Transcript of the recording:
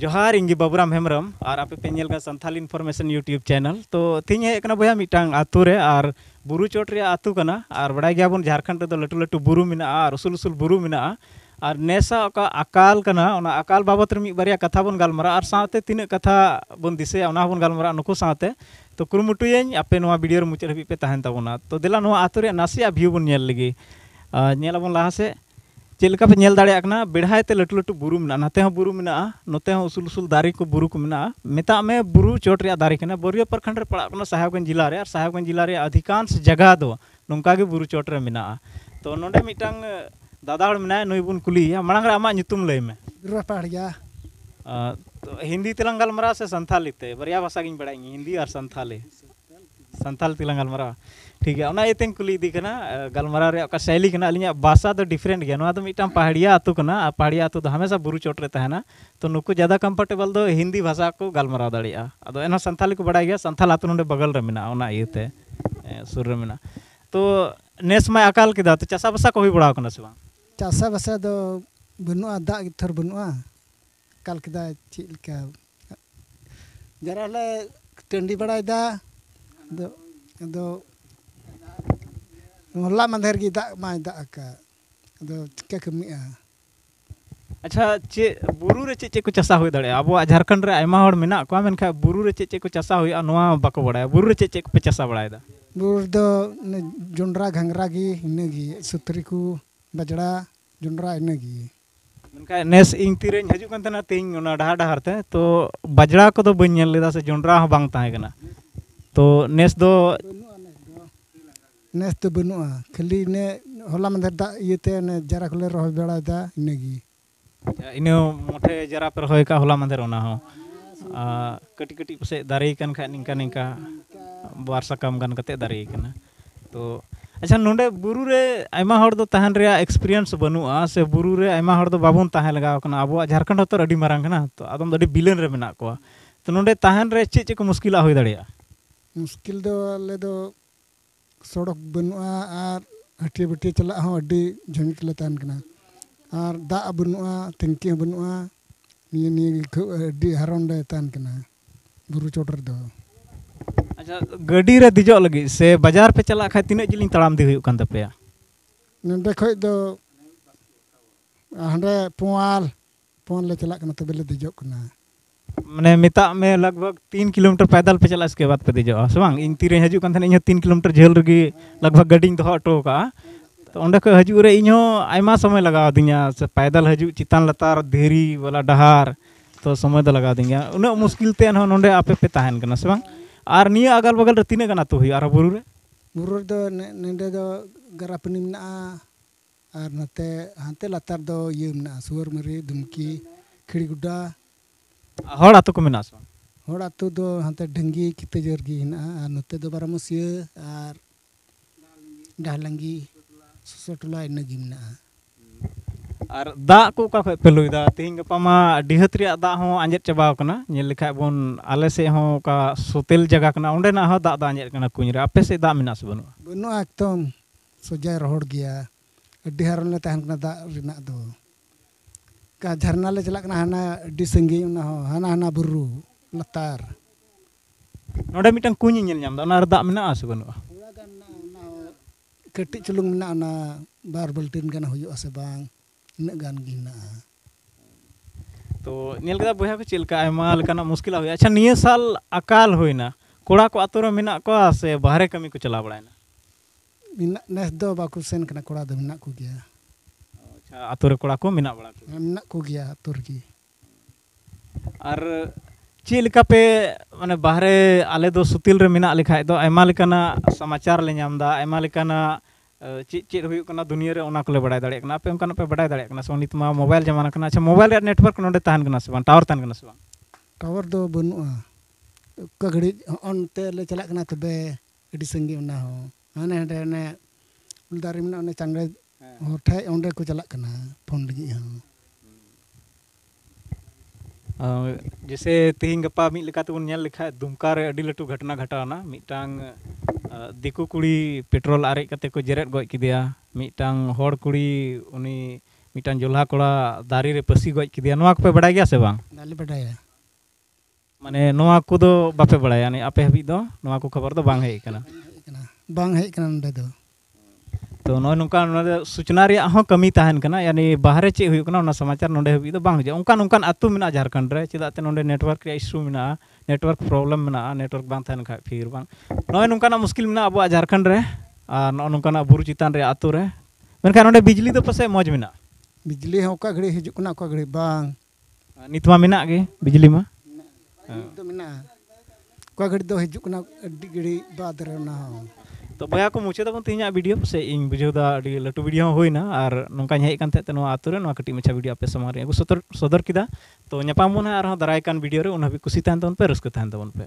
जोहार इंगे बाबूराम हेमरम और आपे संथाल इनफॉर्मेशन यूट्यूब चैनल तो तीन हेकन बहुत मिटांग आतुरे और बुरु चोटे आतु और बड़ा गया बन झारखंड रे तो लटू लटू बुरु मेना और उसुल उसुल बुरु मेना और नेशा ओका अकाल अकाल बाबत रे बारे कथा बन गालमरा और साथे तीन कथा बन दिसे बन गालमरा नुकु साथे तो कुरमुटुयेन आपे नोवा वीडियो रे मुचे तो देला नोवा आतुरे नासिया व्यू बन नेल लगी चलका पेल नेल दाड़े आकना लाटू ते लटू लटू बुरु मना नाते हो बुरु मना नोते हो उसूल उसूल दारे को बुरू को मना मेता में बुरू चोट दारे कना बोरियो प्रखंड रे पड़ा अपना साहेबगंज जिला रे और साहेबगंज जिला रे अधिकांश जगह दो नौका बुरु चोट में मना तो नोंडे मिटंग दादाड़ मना नई बुन कुली मांगे आम रे नितुम लई में रपाड़िया तो हिंदी तेलंगाल मरा से संथाली ते बरिया भाषा गिन बड़ा हिंदी और संथाली संथाल तक गलमारा ठीक है ये कुली गलमारा का शैली करना अली बासा तो डिफरेंट गया पहाड़िया अतुना पहाड़िया अतु हमेशा बुरु चोटे तहना तो नुक ज्यादा कम्फर्टेबल तो हिंदी भाषा को गलमारा दाड़ा अब सानी को बड़ा गया सानाल अतु ना बगल रेनाते सुरे में तो नेस मैं अकाल के तो चासा बसा को भी बड़ा कर चासा बसा तो बनू दाग थर बनू अकाल चलका जरा टंडी बड़ा अच्छा चे बुरू चे चे चसा हो अब झारखंड में आमखा चे चे चे चसा होको बड़ा बुरू चे चे पे चसा बड़ा बुरू जोड्रा घंगरा इन सुतरी को बजड़ा जोड्रा इनगे नेस इन तीन हजू तेना तीन डहा डहारे तो बजड़ा को बेल से जोड्रा बांग तो नेस दो नेस तो बनुआ खाली ने होला मंदर दा ने जरा खले रोह बड़ा दा इन मोठे जरा पर होय का होला मंदर ओना हो कटी कटी पसे दारे कन खा निंका निंका बार सकम गन कते तो अच्छा नोडे बुरु रे हर दो तहन रे एक्सपीरियंस बनुआ से बुरु रे आइमा हर दो तहन अब झारखंड हतर अडी मारंग तो आदम दडी बिलन रे मेना को तो नोडे तहन रे चे चे को मुश्किल हो दड़िया muskil do le do sorok benua ar hati beti cila ah di jemit le tan kena ar da benua tingkih benua ni ni di haron le tan kena buru coter do. Aja gadi re dijo lagi se bazar pe cila kah tinak jeling teram dihui ukan tapi ya. Nanti kau itu ada pual pual lecak nak tu beli dijok na. मैंने मिता में लगभग तीन kilometre पैदल पे चला इसके बाद पे पेदे बांग इन तीन हजू कहते तीन किलोमीटर झेल रे लगभग गाड़ी दो तो अटो का तो अंक हजूरे इनों समय लगवादिया पैदल हजू चितान लतार धीरी वाला डहार तो समय तो लगवादिया उन्ना मुश्किल ते ना आपे पे तहन से बांग और निया अगल बगल तीना अतु तो हुई और बुरु बुरु गरापनी तो और हाते लतार दो ये सुवर मरी दुमकी खिड़ी गुडा ᱦᱚᱲ ᱟᱛᱳ ᱠᱚ ᱢᱮᱱᱟᱜ ᱟᱥᱮ ᱵᱟᱝ ᱦᱚᱲ ᱟᱛᱳ ᱫᱚ ᱦᱟᱱᱛᱮ ᱰᱷᱟᱹᱝᱜᱤ ᱠᱤᱛᱟᱹᱡᱟᱹᱨ ᱜᱮ ᱦᱮᱱᱟᱜᱼᱟ ᱟᱨ ᱱᱚᱛᱮ ᱫᱚ ᱵᱟᱨᱟᱢᱩᱥᱤᱭᱟᱹ ᱟᱨ ᱰᱟᱦᱞᱟᱝᱜᱤ ᱥᱩᱥᱟᱹ ᱴᱚᱞᱟ ᱤᱱᱟᱹᱜᱮ ᱢᱮᱱᱟᱜᱼᱟ ᱟᱨ ᱫᱟᱜ ᱠᱚ ᱚᱠᱟ ᱠᱷᱚᱡ ᱯᱮ ᱞᱩᱭᱫᱟ ᱛᱮᱦᱮᱧ ᱜᱟᱯᱟ ᱢᱟ ᱰᱤᱦᱟᱹᱛ ᱨᱮᱭᱟᱜ ᱫᱟᱜ ᱦᱚᱸ ᱟᱸᱡᱮᱫ ᱪᱟᱵᱟᱣ ᱠᱟᱱᱟ ᱧᱮᱞ ᱞᱮᱠᱷᱟᱡ ᱵᱚᱱ ᱟᱞᱮ ᱥᱮᱫ ᱦᱚᱸ ᱚᱠᱟ ᱥᱚᱛᱮᱞ ᱡᱟᱭᱜᱟ ᱠᱟᱱᱟ ᱚᱸᱰᱮᱱᱟᱜ ᱦᱚᱸ ᱫᱟᱜ ᱫᱚ ᱟᱸᱡᱮᱫ ᱠᱟᱱᱟ ᱠᱩᱧ ᱨᱮ ᱟᱯᱮ ᱥᱮᱫ ᱫᱟᱜ ᱢᱮᱱᱟᱜ ᱥᱮ ᱵᱟᱹᱱᱩᱜᱼᱟ ᱵᱟᱹᱱᱩᱜᱼᱟ ᱮᱠᱫᱚᱢ ᱥᱚᱡᱟᱭ ᱨᱚᱦᱚᱲ ᱜᱮᱭᱟ ᱟᱹᱰᱤ ᱦᱟᱨᱚᱱ ᱞᱮ ᱛᱟᱦᱮᱱ ᱠᱟᱱᱟ ᱫᱟᱜ ᱨᱮᱱᱟᱜ ᱫᱚ ka dharna le chalak kana hana disengi na hana hana buru latar Noda mitang kunyi nyel nyam da ona dak mena asu banuga kati celung mena ona bar baltin kana huyu ase bang ina gan gina to nyel kada boya ko chilka aimal kana muskil hoya acha niye sal akal hoina koड़ा को आतुर मेना को से बाहर कमी को चला बड़ा ना नेस दो बाकू sen कना कोड़ा दो मेना को चलपे मैं बाहरे आले दो सुतिल लेखा तो समाचार ले चे चे दुनिया रे ओना कोले बड़ाय दड़े कना पे ओकन पे बड़ाय दड़े मोबाइल जमाना कना अच्छा मोबाइल नेटवर्क नोडे तहन कना से बा टावर तहन कना से टावर दो बनुआ कघड़ी ऑन ते ले चला कना तबे एडी संगी ओना हो हने हने उलदारी में ओने चांगले जैसे तेहन गपा मिलेखा दुमकार लटू घटना घटाना मिटांग दिकु कुड़ी पेट्रोल आरे करते जेरे गजा मिटांग कुड़ी उनी मिटांग कोड़ा दारी रे पसी गज के को पे बड़ा गया से बांग माने बापे बड़ा आपे हबी खबर तो बांग ᱛᱚ ᱱᱚᱜᱼᱚᱭ ᱱᱚᱝᱠᱟ ᱱᱚᱰᱮ ᱥᱩᱪᱱᱟ ᱨᱮᱭᱟᱜ ᱦᱚᱸ ᱠᱟᱹᱢᱤ ᱛᱟᱦᱮᱱ ᱠᱟᱱᱟ ᱭᱟᱱᱤ ᱵᱟᱦᱨᱮ ᱪᱮᱫ ᱦᱩᱭᱩᱜ ᱠᱟᱱᱟ ᱚᱱᱟ ᱥᱚᱢᱟᱪᱟᱨ ᱱᱚᱰᱮ ᱦᱟᱹᱵᱤᱡ ᱫᱚ ᱵᱟᱝ ᱦᱤᱡᱩᱜᱼᱟ ᱚᱱᱠᱟᱱ ᱚᱱᱠᱟᱱ ᱟᱹᱛᱩ ᱢᱮᱱᱟᱜᱼᱟ ᱡᱷᱟᱲᱠᱷᱚᱸᱰ ᱨᱮ ᱪᱮᱫᱟᱜ ᱛᱮ ᱱᱚᱰᱮ ᱱᱮᱴᱣᱟᱨᱠ ᱨᱮᱭᱟᱜ ᱤᱥᱩ ᱢᱮᱱᱟᱜᱼᱟ ᱱᱮᱴᱣᱟᱨᱠ ᱯᱨᱚᱵᱞᱮᱢ ᱢᱮᱱᱟᱜᱼᱟ ᱱᱮᱴᱣᱟᱨᱠ ᱵᱟᱝ ᱛᱟᱦᱮᱱ ᱠᱷᱟᱡ ᱯᱷᱤᱨ ᱵᱟᱝ ᱱᱚᱜᱼᱚᱭ ᱱᱚᱝᱠᱟᱱᱟᱜ ᱢᱩᱥᱠᱤᱞ ᱢᱮᱱᱟᱜᱼᱟ ᱟᱵᱚᱣᱟᱜ ᱡᱷᱟᱲᱠᱷᱚᱸᱰ ᱨᱮ ᱟᱨ ᱱᱚᱜᱼᱚ ᱱᱚᱝᱠᱟᱱᱟᱜ ᱵᱩᱨᱩ ᱪᱮᱛᱟᱱ ᱨᱮ ᱟᱹᱛᱩ ᱨᱮ ᱢᱮᱱᱠᱷᱟᱱ ᱱᱚᱰᱮ बिजली ᱫᱚ ᱯᱟᱥᱮ ᱢᱚᱡᱽ ᱢᱮᱱᱟᱜᱼᱟ बिजली ᱦᱚᱸ ᱚᱠᱟ ᱜᱷᱟᱹᱲᱤᱡ ᱦᱤᱡᱩᱜ ᱠᱟᱱᱟ ᱚᱠᱟ ᱜᱷᱟᱹᱲᱤᱡ ᱵᱟᱝ ᱱᱤᱛ ᱢᱟ ᱢᱮᱱᱟᱜ ᱜᱮ बिजली ᱢᱟ ᱱᱤᱛ ᱫᱚ ᱢᱮᱱᱟᱜᱼᱟ ᱚᱠᱟ ᱜᱷᱟᱹᱲᱤᱡ ᱫᱚ ᱦᱤᱡᱩᱜ ᱠᱟᱱᱟ ᱟᱹᱰᱤ ᱜᱷᱟᱹᱲᱤᱡ ᱵᱟᱫᱽ ᱨᱮ ᱚᱱᱟ ᱦᱚᱸ ᱛᱚ ᱵᱚᱭᱟ ᱠᱚ ᱢᱩᱪᱟᱹᱫ ᱟᱵᱚᱱ ᱛᱮᱦᱮᱧᱟᱜ ᱵᱷᱤᱰᱤᱭᱳ ᱥᱮ ᱤᱧ ᱵᱩᱡᱷᱟᱹᱣ ᱫᱟ ᱟᱹᱰᱤ ᱞᱟᱹᱴᱩ ᱵᱷᱤᱰᱤᱭᱳ ᱦᱚᱸ ᱦᱩᱭᱱᱟ ᱟᱨ ᱱᱚᱝᱠᱟᱧ ᱦᱮᱡ ᱠᱟᱱ ᱛᱟᱦᱮᱸ ᱱᱚᱣᱟ ᱟᱛᱳ ᱨᱮ ᱱᱚᱣᱟ ᱠᱟᱹᱴᱤᱡ ᱢᱟᱪᱷᱟ ᱵᱷᱤᱰᱤᱭᱳ ᱟᱯᱮ ᱥᱟᱢᱟᱝ ᱨᱮ ᱟᱹᱜᱩ ᱥᱚᱫᱚᱨ ᱥᱚᱫᱚᱨ ᱠᱮᱫᱟ ᱛᱚ ᱧᱟᱯᱟᱢ ᱵᱚᱱ ᱟᱨᱦᱚᱸ ᱫᱟᱨᱟᱭ ᱠᱟᱱ ᱵᱷᱤᱰᱤᱭᱳ ᱨᱮ ᱩᱱ ᱦᱟᱹᱵᱤᱡ ᱠᱩᱥᱤ ᱛᱟᱦᱮᱱ ᱛᱟᱵᱚᱱ ᱯᱮ ᱨᱟᱹᱥᱠᱟᱹ ᱛᱟᱦᱮᱱ ᱛᱟᱵᱚᱱ ᱯᱮ